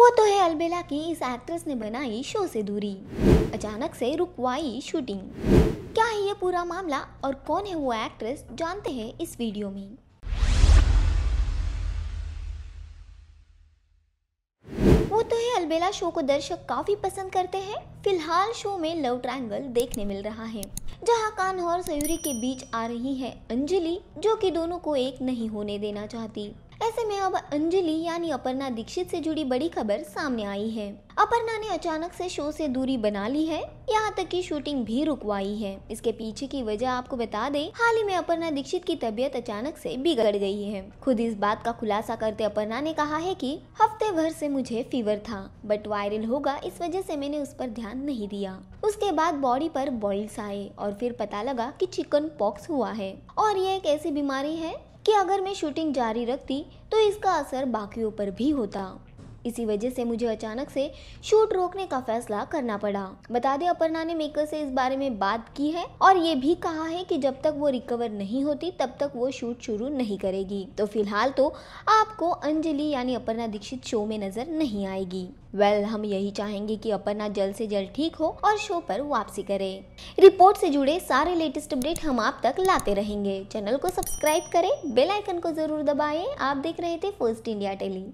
वो तो है अलबेला की इस एक्ट्रेस ने बनाई शो से दूरी अचानक से रुकवाई शूटिंग क्या है ये पूरा मामला और कौन है वो एक्ट्रेस जानते हैं इस वीडियो में वो तो है अलबेला शो को दर्शक काफी पसंद करते हैं फिलहाल शो में लव ट्रायंगल देखने मिल रहा है जहां कान्हा और सयूरी के बीच आ रही है अंजलि जो कि दोनों को एक नहीं होने देना चाहती ऐसे में अब अंजलि यानी अपर्णा दीक्षित से जुड़ी बड़ी खबर सामने आई है अपर्णा ने अचानक से शो से दूरी बना ली है यहाँ तक कि शूटिंग भी रुकवाई है इसके पीछे की वजह आपको बता दें हाल ही में अपर्णा दीक्षित की तबीयत अचानक से बिगड़ गई है खुद इस बात का खुलासा करते अपर्णा ने कहा है कि हफ्ते भर से मुझे फीवर था बट वायरल होगा इस वजह से मैंने उस पर ध्यान नहीं दिया उसके बाद बॉडी पर बॉइल्स आए और फिर पता लगा कि चिकन पॉक्स हुआ है और ये एक ऐसी बीमारी है कि अगर मैं शूटिंग जारी रखती तो इसका असर बाकियों पर भी होता इसी वजह से मुझे अचानक से शूट रोकने का फैसला करना पड़ा बता दें अपर्णा ने मेकर से इस बारे में बात की है और ये भी कहा है कि जब तक वो रिकवर नहीं होती तब तक वो शूट शुरू नहीं करेगी तो फिलहाल तो आपको अंजलि यानी अपर्णा दीक्षित शो में नजर नहीं आएगी वेल well, हम यही चाहेंगे कि अपर्णा जल्द से जल्द ठीक हो और शो पर वापसी करे रिपोर्ट से जुड़े सारे लेटेस्ट अपडेट हम आप तक लाते रहेंगे चैनल को सब्सक्राइब करें बेल आइकन को जरूर दबाएं आप देख रहे थे फर्स्ट इंडिया टेली